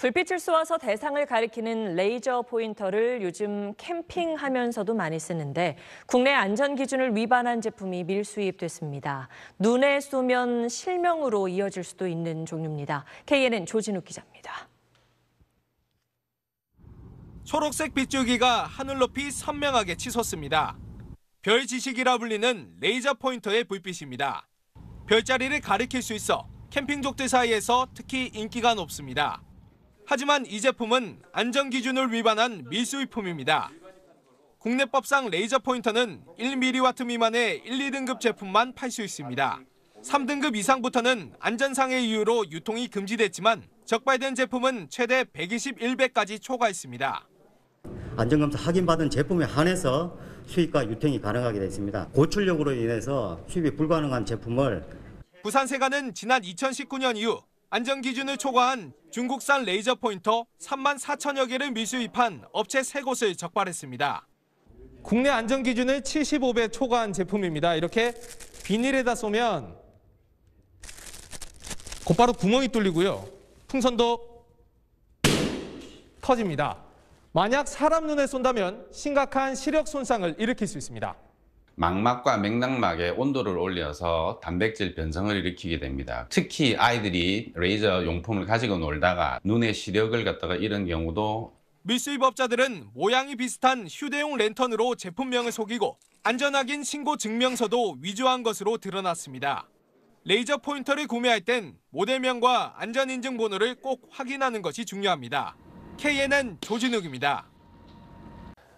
불빛을 쏘아서 대상을 가리키는 레이저 포인터를 요즘 캠핑하면서도 많이 쓰는데 국내 안전 기준을 위반한 제품이 밀수입됐습니다. 눈에 쏘면 실명으로 이어질 수도 있는 종류입니다. KNN 조진욱 기자입니다. 초록색 빗줄기가 하늘 높이 선명하게 치솟습니다. 별 지식이라 불리는 레이저 포인터의 불빛입니다. 별자리를 가리킬 수 있어 캠핑족들 사이에서 특히 인기가 높습니다. 하지만 이 제품은 안전 기준을 위반한 미수입품입니다 국내법상 레이저 포인터는 1mW 미만의 1, 2등급 제품만 팔 수 있습니다. 3등급 이상부터는 안전상의 이유로 유통이 금지됐지만 적발된 제품은 최대 121배까지 초과했습니다. 안전검사 확인받은 제품에 한해서 수입과 유통이 가능하게 됐습니다. 고출력으로 인해서 수입이 불가능한 제품을 부산세관은 지난 2019년 이후 안전 기준을 초과한 중국산 레이저 포인터 3만 4천여 개를 미수입한 업체 세 곳을 적발했습니다. 국내 안전 기준을 75배 초과한 제품입니다. 이렇게 비닐에다 쏘면 곧바로 구멍이 뚫리고요. 풍선도 터집니다. 만약 사람 눈에 쏜다면 심각한 시력 손상을 일으킬 수 있습니다. 망막과 맥락막의 온도를 올려서 단백질 변성을 일으키게 됩니다. 특히 아이들이 레이저 용품을 가지고 놀다가 눈에 시력을 갖다가 잃은 경우도 미수입업자들은 모양이 비슷한 휴대용 랜턴으로 제품명을 속이고 안전하긴 신고 증명서도 위조한 것으로 드러났습니다. 레이저 포인터를 구매할 땐 모델명과 안전인증번호를 꼭 확인하는 것이 중요합니다. KNN 조진욱입니다.